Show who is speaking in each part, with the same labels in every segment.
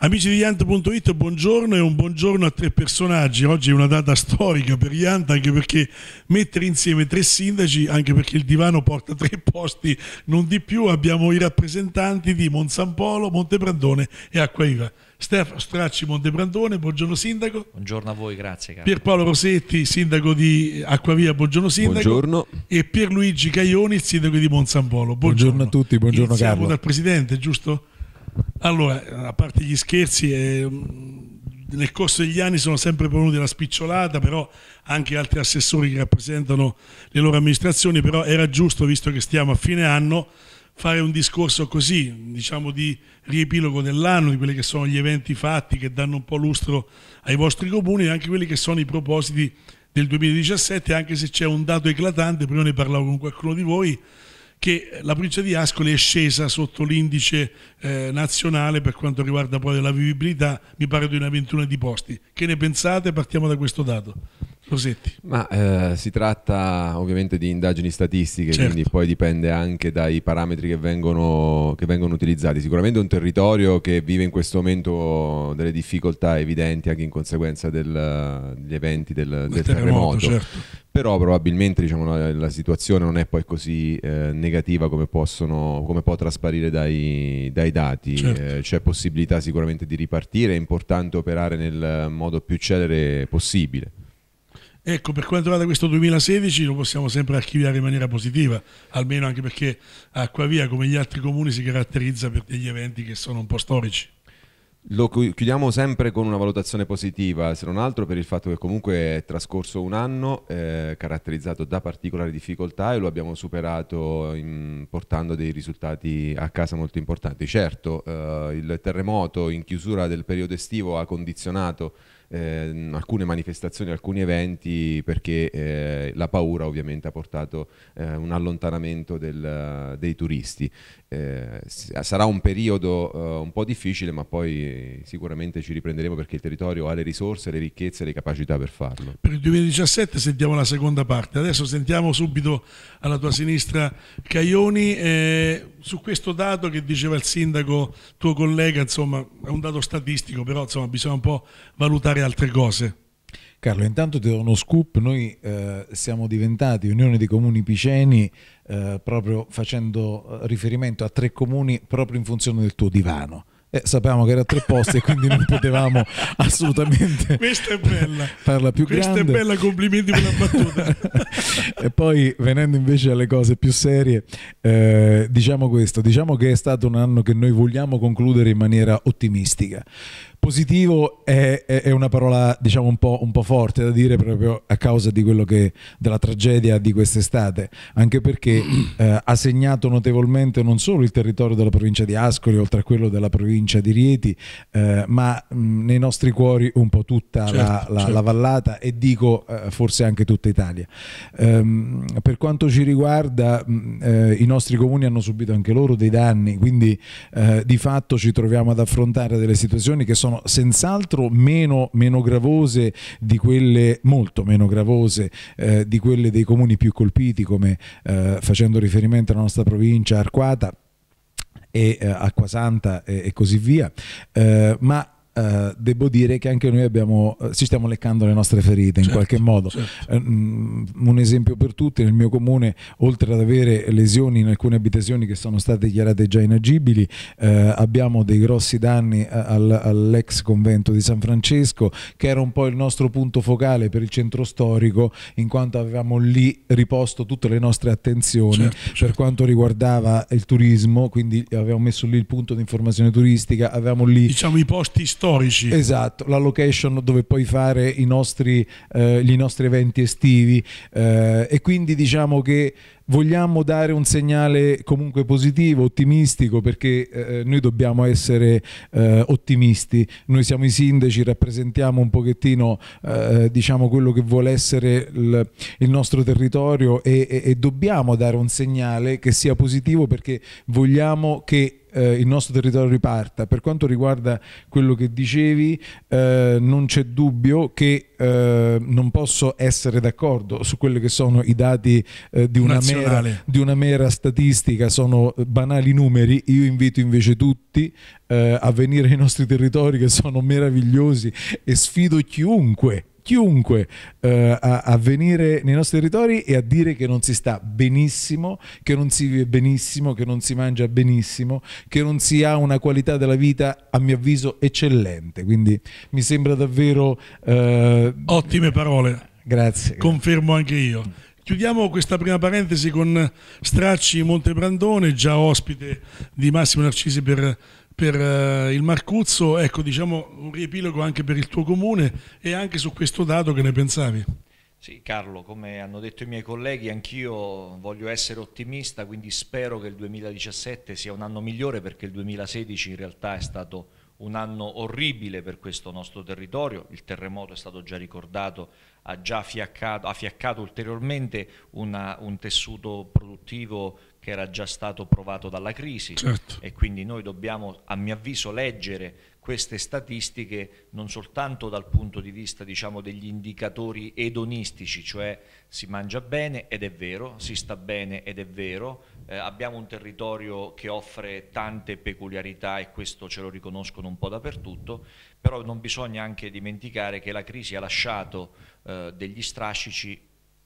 Speaker 1: Amici di Yant.it, buongiorno e un buongiorno a tre personaggi. Oggi è una data storica per Yant, anche perché mettere insieme tre sindaci, anche perché il divano porta tre posti, non di più. Abbiamo i rappresentanti di Monsampolo, Montebrandone e Acquaiva. Stefano Stracci Montebrandone, buongiorno sindaco.
Speaker 2: Buongiorno a voi, grazie. Carlo.
Speaker 1: Pierpaolo Rosetti, sindaco di Acquavia, buongiorno sindaco. Buongiorno. E Pierluigi Caioni, il sindaco di Monsampolo. Buongiorno. buongiorno a tutti, buongiorno Iniziamo Carlo. dal presidente, giusto? Allora, a parte gli scherzi, eh, nel corso degli anni sono sempre venuti la spicciolata, però anche altri assessori che rappresentano le loro amministrazioni, però era giusto, visto che stiamo a fine anno, fare un discorso così, diciamo di riepilogo dell'anno, di quelli che sono gli eventi fatti che danno un po' lustro ai vostri comuni e anche quelli che sono i propositi del 2017, anche se c'è un dato eclatante, prima ne parlavo con qualcuno di voi, che la provincia di Ascoli è scesa sotto l'indice eh, nazionale per quanto riguarda poi la vivibilità, mi pare di una ventina di posti. Che ne pensate? Partiamo da questo dato. Rosetti.
Speaker 3: Ma eh, si tratta ovviamente di indagini statistiche, certo. quindi poi dipende anche dai parametri che vengono, che vengono utilizzati. Sicuramente è un territorio che vive in questo momento delle difficoltà evidenti anche in conseguenza del, degli eventi del, del, del terremoto. terremoto. Certo però probabilmente diciamo, la, la, situazione non è poi così eh, negativa come, possono, come, può trasparire dai, dai dati, certo. eh, c'è possibilità sicuramente di ripartire, è importante operare nel modo più celere possibile.
Speaker 1: Ecco, per quanto riguarda questo 2016 lo possiamo sempre archiviare in maniera positiva, almeno anche perché Acquavia, come gli altri comuni, si caratterizza per degli eventi che sono un po' storici.
Speaker 3: Lo chiudiamo sempre con una valutazione positiva, se non altro per il fatto che comunque è trascorso un anno eh, caratterizzato da particolari difficoltà e lo abbiamo superato in, portando dei risultati a casa molto importanti. Certo, eh, il terremoto in chiusura del periodo estivo ha condizionato eh, alcune manifestazioni, alcuni eventi, perché eh, la paura ovviamente ha portato eh, un allontanamento del, dei turisti. Eh, sarà un periodo eh, un po' difficile, ma poi sicuramente ci riprenderemo perché il territorio ha le risorse, le ricchezze e le capacità per farlo.
Speaker 1: Per il 2017 sentiamo la seconda parte, adesso sentiamo subito alla tua sinistra Caioni eh, su questo dato che diceva il sindaco, tuo collega, insomma è un dato statistico, però insomma, bisogna un po' valutare fare altre cose.
Speaker 4: Carlo, intanto ti do uno scoop, noi eh, siamo diventati Unione dei Comuni Piceni eh, proprio facendo eh, riferimento a tre comuni proprio in funzione del tuo divano. Eh, sapevamo che era a tre posti e quindi non potevamo assolutamente questa è bella farla più questa grande. è bella complimenti per la
Speaker 1: battuta
Speaker 4: e poi venendo invece alle cose più serie eh, diciamo questo diciamo che è stato un anno che noi vogliamo concludere in maniera ottimistica Positivo è, è una parola diciamo un po', un po', forte da dire proprio a causa di quello che, della tragedia di quest'estate, anche perché eh, ha segnato notevolmente non solo il territorio della provincia di Ascoli, oltre a quello della provincia di Rieti, eh, ma mh, nei nostri cuori un po' tutta certo, la, la, certo. la, vallata e dico eh, forse anche tutta Italia. Ehm, per quanto ci riguarda, mh, eh, i nostri comuni hanno subito anche loro dei danni, quindi eh, di fatto ci troviamo ad affrontare delle situazioni che sono sono senz'altro meno, meno gravose di quelle, molto meno gravose eh, di quelle dei comuni più colpiti, come eh, facendo riferimento alla nostra provincia Arquata e eh, Acquasanta e, e, così via, eh, ma eh, devo dire che anche noi abbiamo, eh, ci stiamo leccando le nostre ferite certo, in qualche modo. Certo. Eh, mm, un esempio per tutti, nel mio comune, oltre ad avere lesioni in alcune abitazioni che sono state dichiarate già inagibili, abbiamo dei grossi danni al, all'ex convento di San Francesco, che era un po' il nostro punto focale per il centro storico, in quanto avevamo lì riposto tutte le nostre attenzioni certo, per certo. quanto riguardava il turismo, quindi avevamo messo lì il punto di informazione turistica, avevamo lì... Diciamo i posti storici storici. Esatto, la location dove puoi fare i nostri, eh, gli nostri eventi estivi eh, e quindi diciamo che vogliamo dare un segnale comunque positivo, ottimistico, perché eh, noi dobbiamo essere eh, ottimisti. Noi siamo i sindaci, rappresentiamo un pochettino eh, diciamo quello che vuole essere il, il nostro territorio e, e, e dobbiamo dare un segnale che sia positivo perché vogliamo che eh, il nostro territorio riparta. Per quanto riguarda quello che dicevi, eh, non c'è dubbio che eh, non posso essere d'accordo su quelli che sono i dati eh, di una, mera, di, una mera, statistica, sono banali numeri. Io invito invece tutti eh, a venire ai nostri territori che sono meravigliosi e sfido chiunque chiunque eh, a, a, venire nei nostri territori e a dire che non si sta benissimo, che non si vive benissimo, che non si mangia benissimo, che non si ha una qualità della vita a
Speaker 1: mio avviso eccellente. Quindi mi sembra davvero... Eh... Ottime parole. Grazie. Confermo anche io. Chiudiamo questa prima parentesi con Stracci Montebrandone, già ospite di Massimo Narcisi per per uh, il Marcuzzo, ecco diciamo un riepilogo anche per il tuo comune e anche su questo dato che ne pensavi.
Speaker 2: Sì Carlo, come hanno detto i miei colleghi, anch'io voglio essere ottimista, quindi spero che il 2017 sia un anno migliore perché il 2016 in realtà è stato un anno orribile per questo nostro territorio, il terremoto è stato già ricordato, ha già fiaccato, ha fiaccato ulteriormente una, un tessuto produttivo che era già stato provato dalla crisi certo. e quindi noi dobbiamo a mio avviso leggere queste statistiche non soltanto dal punto di vista diciamo, degli indicatori edonistici, cioè si mangia bene ed è vero, si sta bene ed è vero, eh, abbiamo un territorio che offre tante peculiarità e questo ce lo riconoscono un po' dappertutto, però non bisogna anche dimenticare che la crisi ha lasciato eh, degli strascici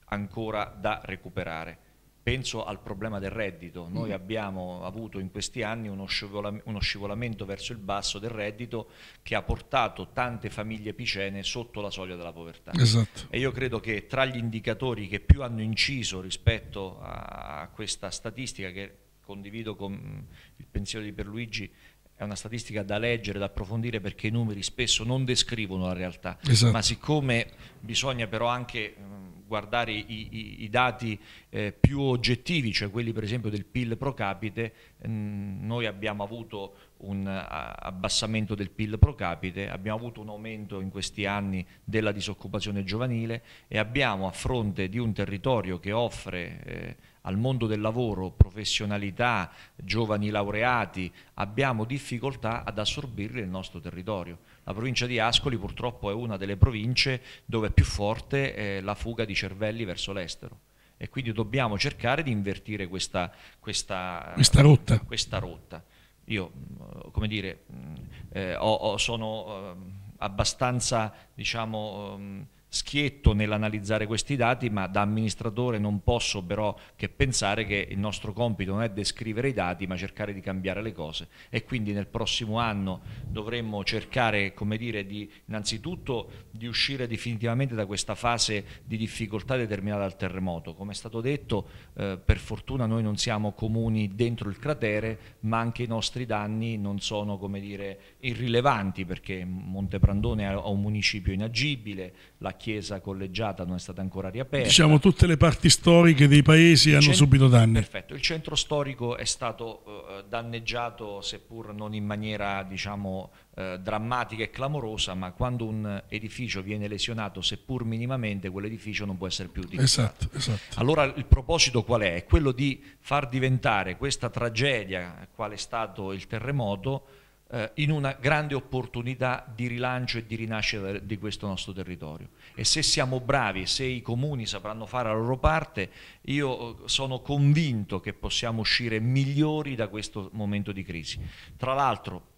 Speaker 2: ancora da recuperare. Penso al problema del reddito, mm. noi mm. abbiamo avuto in questi anni uno, scivolam uno, scivolamento verso il basso del reddito che ha portato tante famiglie picene sotto la soglia della povertà. Esatto. E io credo che tra gli indicatori che più hanno inciso rispetto a questa statistica, che condivido con mm, il pensiero di Perluigi, è una statistica da leggere, da approfondire perché i numeri spesso non descrivono la realtà, esatto. ma siccome bisogna però anche mm, guardare i, i, i dati eh, più oggettivi, cioè quelli per esempio del PIL pro capite, mh, mm, noi abbiamo avuto un abbassamento del PIL pro capite, abbiamo avuto un aumento in questi anni della disoccupazione giovanile e abbiamo a fronte di un territorio che offre... Eh, al mondo del lavoro, professionalità, giovani laureati, abbiamo difficoltà ad assorbirli nel nostro territorio. La provincia di Ascoli purtroppo è una delle province dove è più forte eh, la fuga di cervelli verso l'estero e quindi dobbiamo cercare di invertire questa, questa, questa rotta. Questa rotta. Io, mm, come dire, mm, eh, ho, ho, sono eh, abbastanza, diciamo, mm, schietto nell'analizzare questi dati, ma da amministratore non posso però che pensare che il nostro compito non è descrivere i dati, ma cercare di cambiare le cose e quindi nel prossimo anno dovremmo cercare, come dire, di, innanzitutto di uscire definitivamente da questa fase di difficoltà determinata dal terremoto. Come è stato detto, eh, per fortuna noi non siamo comuni dentro il cratere, ma anche i nostri danni non sono, come dire, irrilevanti perché Monteprandone ha un municipio inagibile, la chiesa collegiata non è stata ancora riaperta. Diciamo
Speaker 1: tutte le parti storiche dei paesi il hanno centro, subito danni. Perfetto,
Speaker 2: il centro storico è stato eh, danneggiato seppur non in maniera diciamo, eh, drammatica e clamorosa, ma quando un edificio viene lesionato seppur minimamente quell'edificio non può essere più utilizzato. Esatto, esatto. Allora il proposito qual è? È quello di far diventare questa tragedia quale è stato il terremoto eh, in una grande opportunità di rilancio e di rinascita di questo nostro territorio. E se siamo bravi, se i comuni sapranno fare la loro parte, io eh, sono convinto che possiamo uscire migliori da questo momento di crisi. Tra l'altro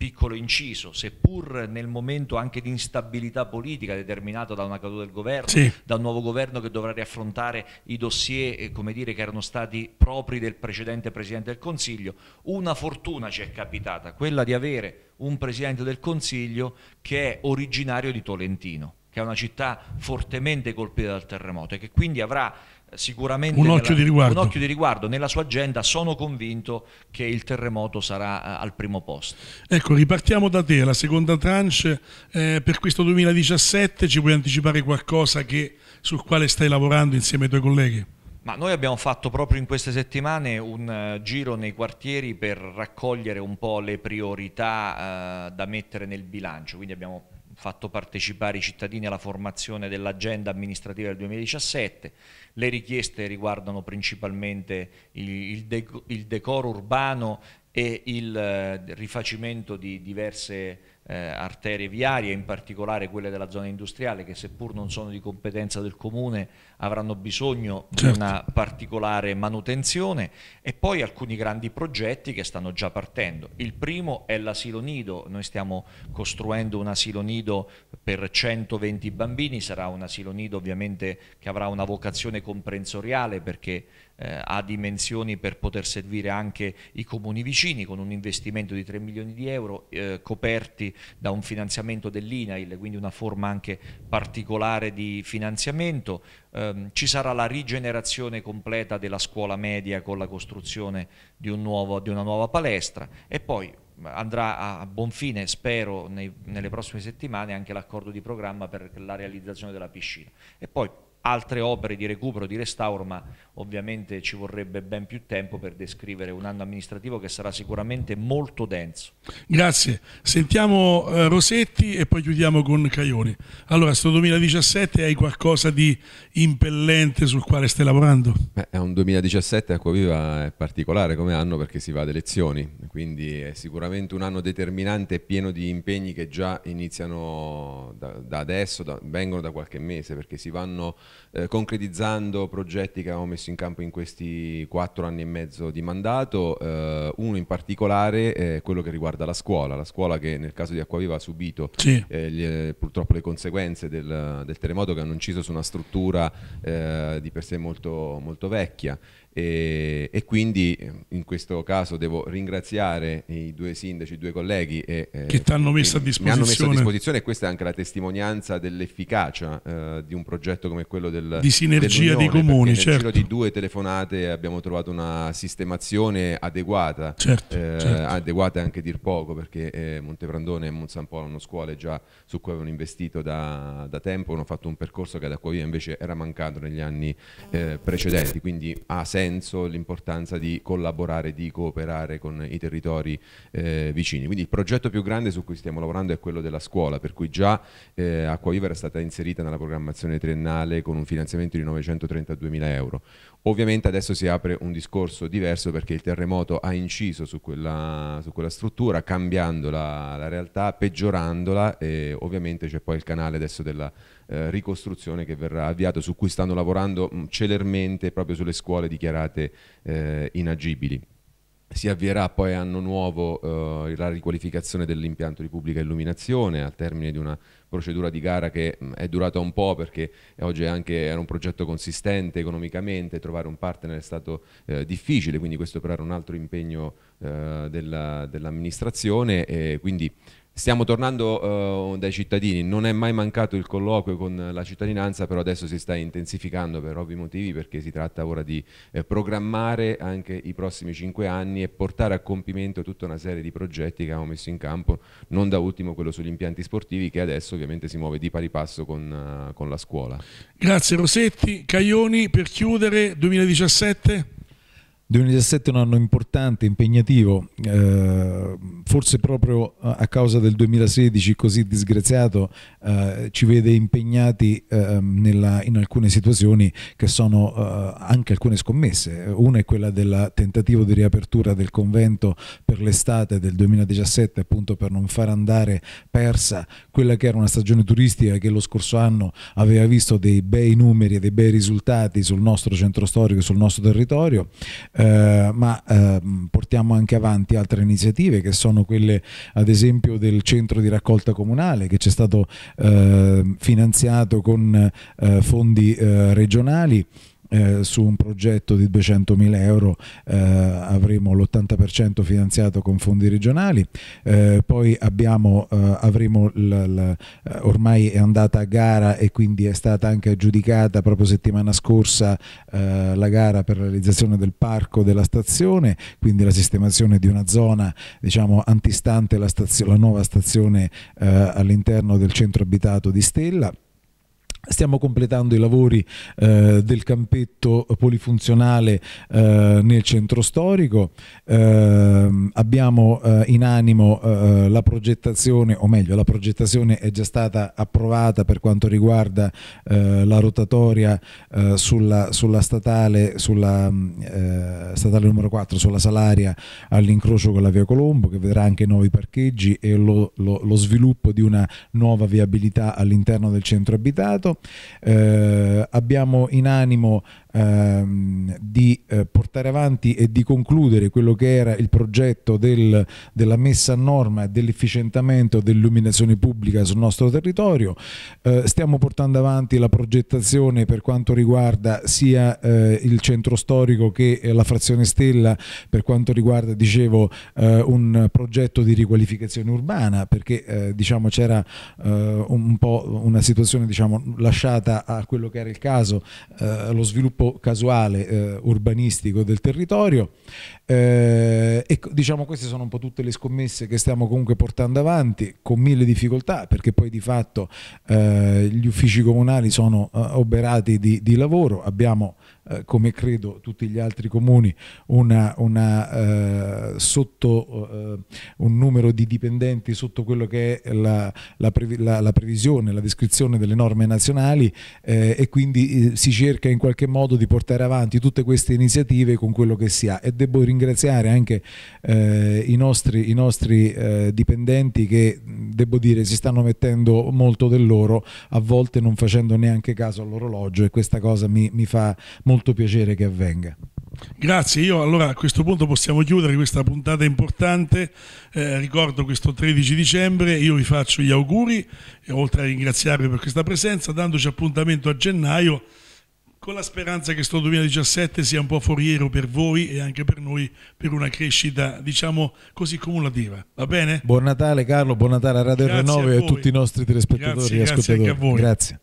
Speaker 2: piccolo inciso, seppur nel momento anche di instabilità politica determinata da una caduta del governo, sì. da un nuovo governo che dovrà riaffrontare i dossier eh, come dire, che erano stati propri del precedente Presidente del Consiglio, una fortuna ci è capitata, quella di avere un Presidente del Consiglio che è originario di Tolentino, che è una città fortemente colpita dal terremoto e che quindi avrà sicuramente un occhio, nella, un occhio, di riguardo nella sua agenda, sono convinto che il terremoto sarà eh, al primo posto.
Speaker 1: Ecco, ripartiamo da te, la seconda tranche eh, per questo 2017 ci puoi anticipare qualcosa che, sul quale stai lavorando insieme ai tuoi colleghi?
Speaker 2: Ma noi abbiamo fatto proprio in queste settimane un eh, giro nei quartieri per raccogliere un po' le priorità eh, da mettere nel bilancio, quindi abbiamo fatto partecipare i cittadini alla formazione dell'agenda amministrativa del 2017, le richieste riguardano principalmente il, decoro urbano e il eh, rifacimento di diverse eh, arterie viarie, in particolare quelle della zona industriale che seppur non sono di competenza del comune avranno bisogno certo. di una particolare manutenzione e poi alcuni grandi progetti che stanno già partendo. Il primo è l'asilo nido, noi stiamo costruendo un asilo nido per 120 bambini, sarà un asilo nido ovviamente che avrà una vocazione comprensoriale perché eh, ha dimensioni per poter servire anche i comuni vicini con un investimento di 3 milioni di euro eh, coperti da un finanziamento dell'INAIL, quindi una forma anche particolare di finanziamento. Eh, ci sarà la rigenerazione completa della scuola media con la costruzione di, un nuovo, di una nuova palestra e poi mm, andrà a buon fine, spero, nei, nelle prossime settimane anche l'accordo di programma per la realizzazione della piscina. E poi altre opere di recupero, di restauro, ma ovviamente ci vorrebbe ben più tempo per descrivere un anno amministrativo che sarà sicuramente molto denso.
Speaker 1: Grazie, sentiamo eh, Rosetti e poi chiudiamo con Caioni. Allora, sto 2017 hai qualcosa di impellente sul quale stai lavorando?
Speaker 3: Beh, è un 2017 Acquaviva è particolare come anno perché si va ad elezioni, quindi è sicuramente un anno determinante e pieno di impegni che già iniziano da, da adesso, da, vengono da qualche mese perché si vanno eh, concretizzando progetti che avevamo messo in campo in questi quattro anni e mezzo di mandato, eh, uno in particolare è quello che riguarda la scuola, la scuola che nel caso di Acquaviva ha subito sì. eh, gli, eh, purtroppo le conseguenze del, del, terremoto che hanno inciso su una struttura eh, di per sé molto, molto vecchia. E, e, quindi eh, in questo caso devo ringraziare i due sindaci, i due colleghi e, eh, che ti hanno messo a disposizione. Mi hanno messo a disposizione e questa è anche la testimonianza dell'efficacia eh, di un progetto come quello del, di sinergia dei comuni. Certo. Nel giro di certo. due telefonate abbiamo trovato una sistemazione adeguata, certo, eh, certo. adeguata anche a dir poco perché eh, Monteprandone e Monsampolo hanno scuole già su cui avevano investito da, da tempo, hanno fatto un percorso che ad Acquavia invece era mancato negli anni precedenti, quindi ha senso senso l'importanza di collaborare, di cooperare con i territori eh, vicini. Quindi il progetto più grande su cui stiamo lavorando è quello della scuola, per cui già eh, Acquaviva era stata inserita nella programmazione triennale con un finanziamento di 932 mila euro. Ovviamente adesso si apre un discorso diverso perché il terremoto ha inciso su quella, su quella struttura, cambiando la, la realtà, peggiorandola e ovviamente c'è poi il canale adesso della eh, ricostruzione che verrà avviata, su cui stanno lavorando mh, mm, celermente proprio sulle scuole dichiarate eh, inagibili. Si avvierà poi anno nuovo eh, la riqualificazione dell'impianto di pubblica illuminazione al termine di una procedura di gara che mh, mm, è durata un po' perché oggi anche era un progetto consistente economicamente, trovare un partner è stato eh, difficile, quindi questo però era un altro impegno eh, dell'amministrazione dell e quindi Stiamo tornando uh, dai cittadini, non è mai mancato il colloquio con la cittadinanza, però adesso si sta intensificando per ovvi motivi perché si tratta ora di eh, programmare anche i prossimi cinque anni e portare a compimento tutta una serie di progetti che abbiamo messo in campo, non da ultimo quello sugli impianti sportivi che adesso ovviamente si muove di pari passo con, uh, con la scuola.
Speaker 1: Grazie Rosetti, Caioni per chiudere 2017.
Speaker 4: 2017 è un anno importante, impegnativo, eh, forse proprio a causa del 2016 così disgraziato eh, ci vede impegnati eh, nella, in alcune situazioni che sono eh, anche alcune scommesse. Una è quella del tentativo di riapertura del convento per l'estate del 2017 appunto per non far andare persa quella che era una stagione turistica che lo scorso anno aveva visto dei bei numeri e dei bei risultati sul nostro centro storico, sul nostro territorio. Eh, ma eh, portiamo anche avanti altre iniziative che sono quelle ad esempio del centro di raccolta comunale che c'è stato eh, finanziato con eh, fondi regionali eh, su un progetto di 200.000 euro eh, avremo l'80% finanziato con fondi regionali, eh, poi abbiamo, eh, avremo l, l, eh, ormai è andata a gara e quindi è stata anche aggiudicata proprio settimana scorsa eh, la gara per la realizzazione del parco della stazione, quindi la sistemazione di una zona diciamo, antistante la, stazio, la nuova stazione all'interno del centro abitato di Stella. Stiamo completando i lavori eh, del campetto polifunzionale eh, nel centro storico, ehm, abbiamo eh, in animo eh, la progettazione, o meglio la progettazione è già stata approvata per quanto riguarda eh, la rotatoria sulla, sulla, statale, sulla statale numero 4, sulla Salaria all'incrocio con la via Colombo che vedrà anche nuovi parcheggi e lo, lo, lo sviluppo di una nuova viabilità all'interno del centro abitato. Eh, abbiamo in animo ehm, di eh, portare avanti e di concludere quello che era il progetto del, della messa a norma e dell'efficientamento dell'illuminazione pubblica sul nostro territorio. Eh, stiamo portando avanti la progettazione per quanto riguarda sia eh, il centro storico che eh, la frazione Stella per quanto riguarda, dicevo, eh, un progetto di riqualificazione urbana perché diciamo c'era un po' una situazione diciamo, lasciata a quello che era il caso, eh, lo sviluppo sviluppo casuale eh, urbanistico del territorio eh, e diciamo queste sono un po' tutte le scommesse che stiamo comunque portando avanti con mille difficoltà perché poi di fatto eh, gli uffici comunali sono eh, oberati di, di, lavoro, abbiamo eh, come credo tutti gli altri comuni una, una, eh, sotto, eh, un numero di dipendenti sotto quello che è la, la, previ la, la previsione, la descrizione delle norme nazionali e quindi si cerca in qualche modo di portare avanti tutte queste iniziative con quello che si ha e devo ringraziare ringraziare anche eh, i nostri, i nostri eh, dipendenti che, devo dire, si stanno mettendo molto del loro, a volte non facendo neanche caso all'orologio e questa cosa mi, mi fa molto piacere che avvenga.
Speaker 1: Grazie, io allora a questo punto possiamo chiudere questa puntata importante, eh, ricordo questo 13 dicembre, io vi faccio gli auguri, oltre a ringraziarvi per questa presenza, dandoci appuntamento a gennaio con la speranza che sto 2017 sia un po' foriero per voi e anche per noi per una crescita diciamo così cumulativa va bene?
Speaker 4: Buon Natale Carlo, buon Natale a Radio
Speaker 2: grazie 9 a e a tutti i nostri telespettatori grazie, e ascoltatori grazie, anche a voi. grazie